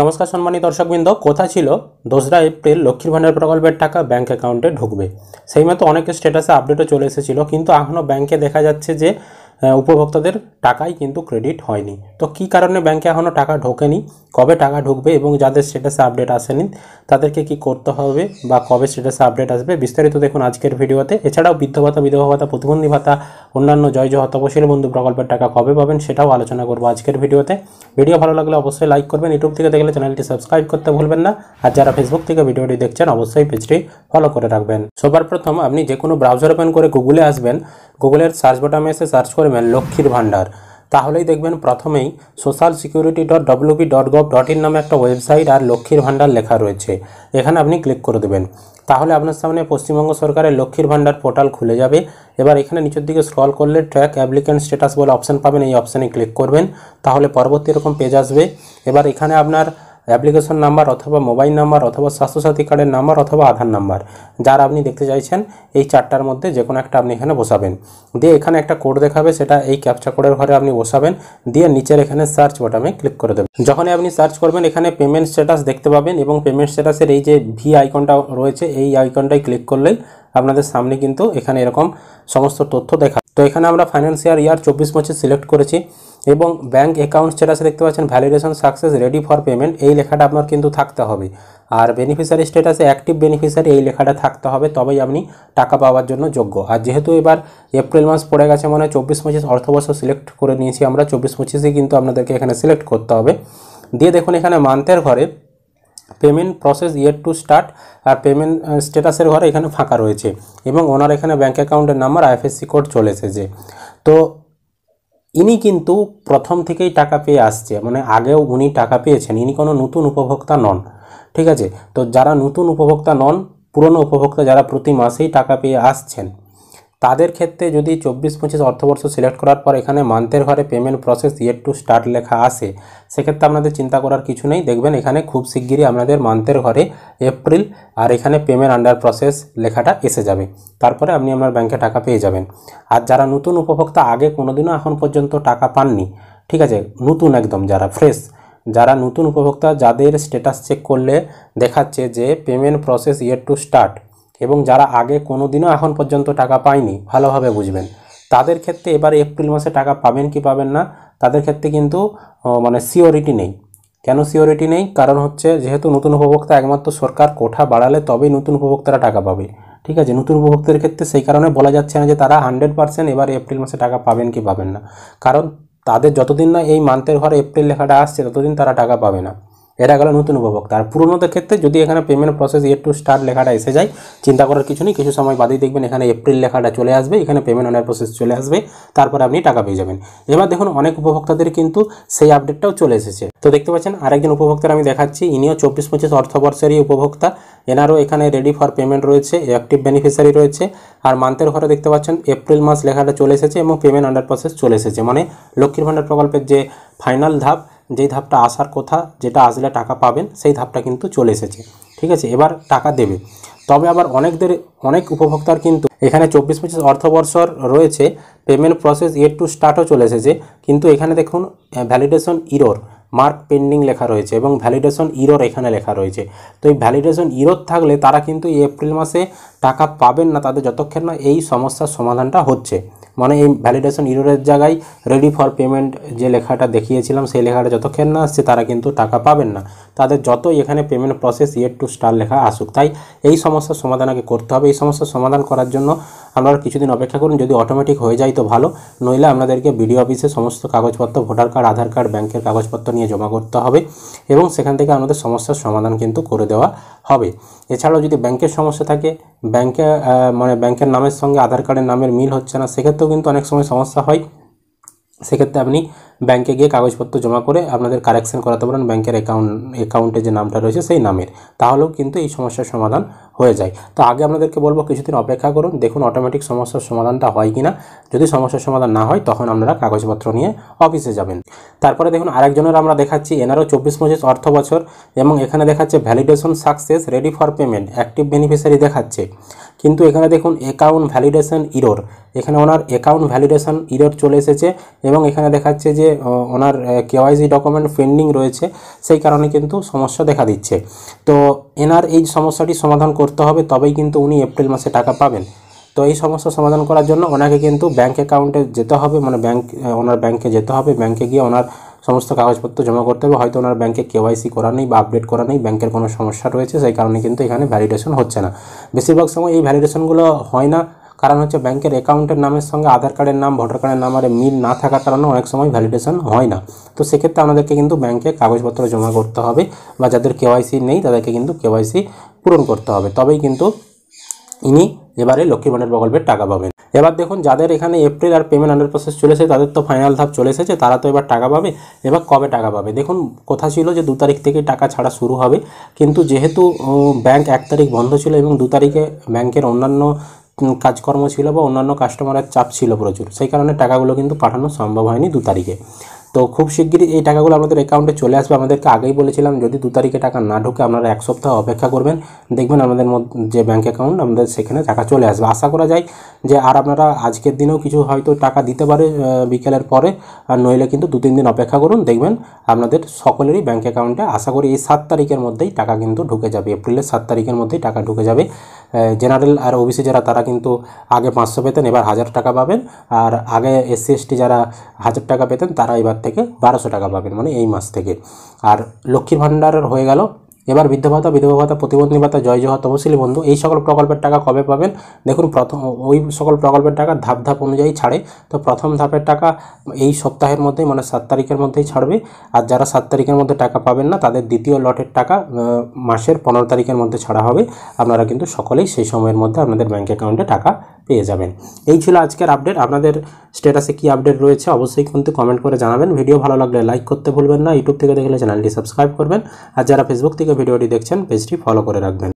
নমস্কার সম্মানিত দর্শকবৃন্দ কথা ছিল দোসরা এপ্রিল লক্ষ্মীর ভাণ্ডার প্রকল্পের টাকা ব্যাঙ্ক অ্যাকাউন্টে ঢুকবে সেই মতো অনেক স্ট্যাটাসে আপডেটও চলে এসেছিল কিন্তু এখনও ব্যাংকে দেখা যাচ্ছে যে উপভোক্তাদের টাকাই কিন্তু ক্রেডিট হয়নি তো কি কারণে ব্যাংকে এখনও টাকা ঢোকেনি কবে টাকা ঢুকবে এবং যাদের স্ট্যাটাসে আপডেট আসেনি তাদেরকে কি করতে হবে বা কবে স্ট্যাটাসে আপডেট আসবে বিস্তারিত দেখুন আজকের ভিডিওতে এছাড়াও বৃদ্ধ ভাতা বিধবা ভাতা প্রতিবন্ধী ভাতা অন্যান্য জয় জয় হতবশীল বন্ধু প্রকল্পের টাকা কবে পাবেন সেটাও আলোচনা করবো আজকের ভিডিওতে ভিডিও ভালো লাগলে অবশ্যই লাইক করবেন ইউটিউব থেকে দেখলে চ্যানেলটি সাবস্ক্রাইব করতে ভুলবেন না আর যারা ফেসবুক থেকে ভিডিওটি দেখছেন অবশ্যই পেজটি ফলো করে রাখবেন সবার প্রথম আপনি যে কোনো ব্রাউজার ওপেন করে গুগলে আসবেন গুগলের সার্চ বাটামে এসে সার্চ করে করবেন লক্ষ্মীর ভাণ্ডার তাহলেই দেখবেন প্রথমেই social security dot WB dot gov dot in নামে একটা ওয়েবসাইট আর লক্ষ্মীর ভাণ্ডার লেখা রয়েছে এখানে আপনি ক্লিক করে দেবেন তাহলে আপনার সামনে পশ্চিমবঙ্গ সরকারের লক্ষ্মীর ভাণ্ডার পোর্টাল খুলে যাবে এবার এখানে নিচের দিকে স্ক্রল করলে ট্র্যাক অ্যাপ্লিকেন্ট স্ট্যাটাস বলে অপশান পাবেন এই অপশানে ক্লিক করবেন তাহলে পরবর্তী এরকম পেজ আসবে এবার এখানে আপনার অ্যাপ্লিকেশন নাম্বার অথবা মোবাইল নাম্বার অথবা স্বাস্থ্যসাথী কার্ডের নাম্বার অথবা আধার নাম্বার যার আপনি দেখতে চাইছেন এই চারটার মধ্যে যে কোনো একটা আপনি এখানে বসাবেন দিয়ে এখানে একটা কোড দেখাবে সেটা এই ক্যাপচা কোডের ঘরে আপনি বসাবেন দিয়ে নিচের এখানে সার্চ বাটামে ক্লিক করে দেবেন যখনই আপনি সার্চ করবেন এখানে পেমেন্ট স্ট্যাটাস দেখতে পাবেন এবং পেমেন্ট স্ট্যাটাসের এই যে ভি আইকনটা রয়েছে এই আইকনটাই ক্লিক করলেই আপনাদের সামনে কিন্তু এখানে এরকম সমস্ত তথ্য দেখা তো এখানে আমরা ফাইন্যান্সিয়াল ইয়ার চব্বিশ পঁচিশ সিলেক্ট করেছি এবং ব্যাঙ্ক অ্যাকাউন্ট স্ট্যাটাসে দেখতে পাচ্ছেন validation success ready for payment এই লেখাটা আপনার কিন্তু থাকতে হবে আর বেনিফিশিয়ারি স্ট্যাটাসে অ্যাক্টিভ বেনিফিশিয়ারি এই লেখাটা থাকতে হবে তবেই আপনি টাকা পাওয়ার জন্য যোগ্য আর যেহেতু এবার এপ্রিল মাস পড়ে গেছে মানে চব্বিশ পঁচিশ অর্থবর্ষ সিলেক্ট করে নিয়েছি আমরা চব্বিশ পঁচিশে কিন্তু আপনাদেরকে এখানে সিলেক্ট করতে হবে দিয়ে দেখুন এখানে মান্থের ঘরে payment process yet to start আর পেমেন্ট স্ট্যাটাসের ঘরে এখানে ফাঁকা রয়েছে এবং ওনার এখানে ব্যাঙ্ক অ্যাকাউন্টের নাম্বার আইএফএসসি কোড চলে এসেছে তো ইনি কিন্তু প্রথম থেকেই টাকা পেয়ে আসছে মানে আগেও উনি টাকা পেয়েছেন ইনি কোনো নতুন উপভোক্তা নন ঠিক আছে তো যারা নতুন উপভোক্তা নন পুরনো উপভোক্তা যারা প্রতি মাসেই টাকা পেয়ে আসছেন তাদের ক্ষেত্রে যদি চব্বিশ পঁচিশ অর্থবর্ষ সিলেক্ট করার পর এখানে মান্থের ঘরে payment process yet to start লেখা আসে সেক্ষেত্রে আপনাদের চিন্তা করার কিছু নেই দেখবেন এখানে খুব শিগগিরই আপনাদের মান্থের ঘরে এপ্রিল আর এখানে পেমেন্ট আন্ডার প্রসেস লেখাটা এসে যাবে তারপরে আপনি আপনার ব্যাংকে টাকা পেয়ে যাবেন আর যারা নতুন উপভোক্তা আগে কোনোদিনও এখন পর্যন্ত টাকা পাননি ঠিক আছে নতুন একদম যারা ফ্রেশ যারা নতুন উপভোক্তা যাদের স্ট্যাটাস চেক করলে দেখাচ্ছে যে payment process yet to start এবং যারা আগে কোনো দিনও এখন পর্যন্ত টাকা পায়নি ভালোভাবে বুঝবেন তাদের ক্ষেত্রে এবার এপ্রিল মাসে টাকা পাবেন কি পাবেন না তাদের ক্ষেত্রে কিন্তু মানে সিওরিটি নেই কেন সিওরিটি নেই কারণ হচ্ছে যেহেতু নতুন উপভোক্তা একমাত্র সরকার কোঠা বাড়ালে তবেই নতুন উপভোক্তারা টাকা পাবে ঠিক আছে নতুন উপভোক্তার ক্ষেত্রে সেই কারণে বলা যাচ্ছে না যে তারা হান্ড্রেড পার্সেন্ট এবার এপ্রিল মাসে টাকা পাবেন কি পাবেন না কারণ তাদের যতদিন না এই মান্থের ঘরে এপ্রিল লেখাটা আসছে ততদিন তারা টাকা পাবে না এটা গেল নতুন উপভোক্তা আর পুরোনোদের ক্ষেত্রে যদি এখানে payment process yet to start লেখাটা এসে যায় চিন্তা করার কিছু নেই কিছু সময় বাদেই দেখবেন এখানে এপ্রিল লেখাটা চলে আসবে এখানে পেমেন্ট অনার প্রসেস চলে আসবে তারপরে আপনি টাকা পেয়ে যাবেন এবার দেখুন অনেক উপভোক্তাদের কিন্তু সেই আপডেটটাও চলে এসেছে তো দেখতে পাচ্ছেন আরেকজন উপভোক্তার আমি দেখাচ্ছি ইনিও চব্বিশ পঁচিশ অর্থবর্ষেরই উপভোক্তা এনারও এখানে রেডি ফর পেমেন্ট রয়েছে অ্যাক্টিভ বেনিফিশিয়ারি রয়েছে আর মান্থের ঘরে দেখতে পাচ্ছেন এপ্রিল মাস লেখাটা চলে এসেছে এবং পেমেন্ট আন্ডার প্রসেস চলে এসেছে মানে লক্ষ্মীর ভাণ্ডার প্রকল্পের যে ফাইনাল ধাপ যেই ধাপটা আসার কথা যেটা আসলে টাকা পাবেন সেই ধাপটা কিন্তু চলে এসেছে ঠিক আছে এবার টাকা দেবে তবে আবার অনেকদের অনেক উপভোক্তার কিন্তু এখানে চব্বিশ পঁচিশ অর্থবর্ষর রয়েছে পেমেন্ট প্রসেস ইয়ের টু স্টার্টও চলে এসেছে কিন্তু এখানে দেখুন ভ্যালিডেশন ইরোর মার্ক পেন্ডিং লেখা রয়েছে এবং ভ্যালিডেশন ইরোর এখানে লেখা রয়েছে তো এই ভ্যালিডেশন ইরোর থাকলে তারা কিন্তু এপ্রিল মাসে টাকা পাবেন না তাদের যতক্ষণ না এই সমস্যার সমাধানটা হচ্ছে মানে এই ভ্যালিডেশন ইরোরের জায়গায় রেডি ফর পেমেন্ট যে লেখাটা দেখিয়েছিলাম সেই লেখাটা যতক্ষণ না আসছে তারা কিন্তু টাকা পাবেন না তাদের যতই এখানে payment process yet to start লেখা আসুক তাই এই সমস্যার সমাধান আগে করতে হবে এই সমস্যার সমাধান করার জন্য আপনারা কিছুদিন অপেক্ষা করুন যদি অটোমেটিক হয়ে যায় তো ভালো নইলে আপনাদেরকে বিডিও অফিসে সমস্ত কাগজপত্র ভোটার কার্ড আধার কার্ড ব্যাংকের কাগজপত্র নিয়ে জমা করতে হবে এবং সেখান থেকে আমাদের সমস্যার সমাধান কিন্তু করে দেওয়া হবে এছাড়াও যদি ব্যাংকের সমস্যা থাকে ব্যাংকে মানে ব্যাংকের নামের সঙ্গে আধার কার্ডের নামের মিল হচ্ছে না সেক্ষেত্রেও কিন্তু অনেক সময় সমস্যা হয় সেক্ষেত্রে আপনি ব্যাংকে গিয়ে কাগজপত্র জমা করে আপনাদের কারেকশন করাতে পারেন ব্যাংকের অ্যাকাউন্ট অ্যাকাউন্টে যে নামটা রয়েছে সেই নামের তাহলেও কিন্তু এই সমস্যার সমাধান হয়ে যায় তো আগে আপনাদেরকে বলবো কিছুদিন অপেক্ষা করুন দেখুন অটোমেটিক সমস্যার সমাধানটা হয় কি না যদি সমস্যার সমাধান না হয় তখন আপনারা কাগজপত্র নিয়ে অফিসে যাবেন তারপরে দেখুন আরেকজনের আমরা দেখাচ্ছি এনারও চব্বিশ পঁচিশ অর্থ বছর এবং এখানে দেখাচ্ছে validation success ready for payment active beneficiary দেখাচ্ছে কিন্তু এখানে দেখুন অ্যাকাউন্ট ভ্যালিডেশন ইরোর এখানে ওনার অ্যাকাউন্ট ভ্যালিডেশন ইরোর চলে এসেছে এবং এখানে দেখাচ্ছে যে যে ওনার কেওয়াইসি ডকুমেন্ট পেন্ডিং রয়েছে সেই কারণে কিন্তু সমস্যা দেখা দিচ্ছে তো এনার এই সমস্যাটি সমাধান করতে হবে তবেই কিন্তু উনি এপ্রিল মাসে টাকা পাবেন তো এই সমস্যা সমাধান করার জন্য ওনাকে কিন্তু ব্যাঙ্ক অ্যাকাউন্টে যেতে হবে মানে ব্যাঙ্ক ওনার ব্যাংকে যেতে হবে ব্যাংকে গিয়ে ওনার সমস্ত কাগজপত্র জমা করতে হবে হয়তো ওনার ব্যাংকে কেওয়াইসি করা নেই বা আপডেট করা নেই ব্যাংকের কোনো সমস্যা রয়েছে সেই কারণে কিন্তু এখানে ভ্যালিডেশন হচ্ছে না বেশিরভাগ সময় এই ভ্যালিডেশনগুলো হয় না কারণ হচ্ছে ব্যাংকের অ্যাকাউন্টের নামের সঙ্গে আধার কার্ডের নাম ভোটার কার্ডের নাম মিল না থাকার কারণে অনেক সময় ভ্যালিডেশন হয় না তো সেক্ষেত্রে আমাদেরকে কিন্তু ব্যাংকে কাগজপত্র জমা করতে হবে বা যাদের কেওয়াইসি নেই তাদেরকে কিন্তু কেওয়াইসি পূরণ করতে হবে তবেই কিন্তু ইনি এবারে লক্ষ্মী ভাণ্ডার প্রকল্পের টাকা পাবেন এবার দেখুন যাদের এখানে এপ্রিল আর পেমেন্ট আন্ডার প্রসেস চলে এসেছে তাদের তো ফাইনাল ধাপ চলে এসেছে তারা তো এবার টাকা পাবে এবার কবে টাকা পাবে দেখুন কথা ছিল যে দু তারিখ থেকে টাকা ছাড়া শুরু হবে কিন্তু যেহেতু ব্যাংক এক তারিখ বন্ধ ছিল এবং দু তারিখে ব্যাংকের অন্যান্য কাজকর্ম ছিল বা অন্যান্য কাস্টমারের চাপ ছিল প্রচুর সেই কারণে টাকাগুলো কিন্তু পাঠানো সম্ভব হয়নি দু তারিখে তো খুব শীঘ্রই এই টাকাগুলো আমাদের অ্যাকাউন্টে চলে আসবে আমাদেরকে আগেই বলেছিলাম যদি দু তারিখে টাকা না ঢুকে আপনারা এক সপ্তাহ অপেক্ষা করবেন দেখবেন আমাদের যে ব্যাঙ্ক অ্যাকাউন্ট আমাদের সেখানে টাকা চলে আসবে আশা করা যায় যে আর আপনারা আজকের দিনেও কিছু হয়তো টাকা দিতে পারে বিকেলের পরে আর নইলে কিন্তু দু তিন দিন অপেক্ষা করুন দেখবেন আপনাদের সকলেরই ব্যাঙ্ক অ্যাকাউন্টে আশা করি এই সাত তারিখের মধ্যেই টাকা কিন্তু ঢুকে যাবে এপ্রিলের সাত তারিখের মধ্যেই টাকা ঢুকে যাবে জেনারেল আর ওবিসি যারা তারা কিন্তু আগে পাঁচশো পেতেন এবার হাজার টাকা পাবেন আর আগে এসসি এসটি যারা হাজার টাকা পেতেন তারা এবার থেকে বারোশো টাকা পাবেন মানে এই মাস থেকে আর লক্ষ্মীর ভাণ্ডার হয়ে গেল এবার বৃদ্ধ ভাতা বিধবা ভাতা প্রতিবন্ধী ভাতা জয় জহা তহসিলি বন্ধু এই সকল প্রকল্পের টাকা কবে পাবেন দেখুন প্রথম ওই সকল প্রকল্পের টাকা ধাপ ধাপ অনুযায়ী ছাড়ে তো প্রথম ধাপের টাকা এই সপ্তাহের মধ্যেই মানে সাত তারিখের মধ্যেই ছাড়বে আর যারা সাত তারিখের মধ্যে টাকা পাবেন না তাদের দ্বিতীয় লটের টাকা মাসের পনেরো তারিখের মধ্যে ছাড়া হবে আপনারা কিন্তু সকলেই সেই সময়ের মধ্যে আপনাদের ব্যাঙ্ক অ্যাকাউন্টে টাকা পেয়ে যাবেন এই ছিল আজকের আপডেট আপনাদের স্ট্যাটাসে কি আপডেট রয়েছে অবশ্যই কিন্তু কমেন্ট করে জানাবেন ভিডিও ভালো লাগলে লাইক করতে ভুলবেন না ইউটিউব থেকে দেখলে চ্যানেলটি সাবস্ক্রাইব করবেন আর যারা ফেসবুক থেকে ভিডিওটি দেখছেন পেজটি ফলো করে রাখবেন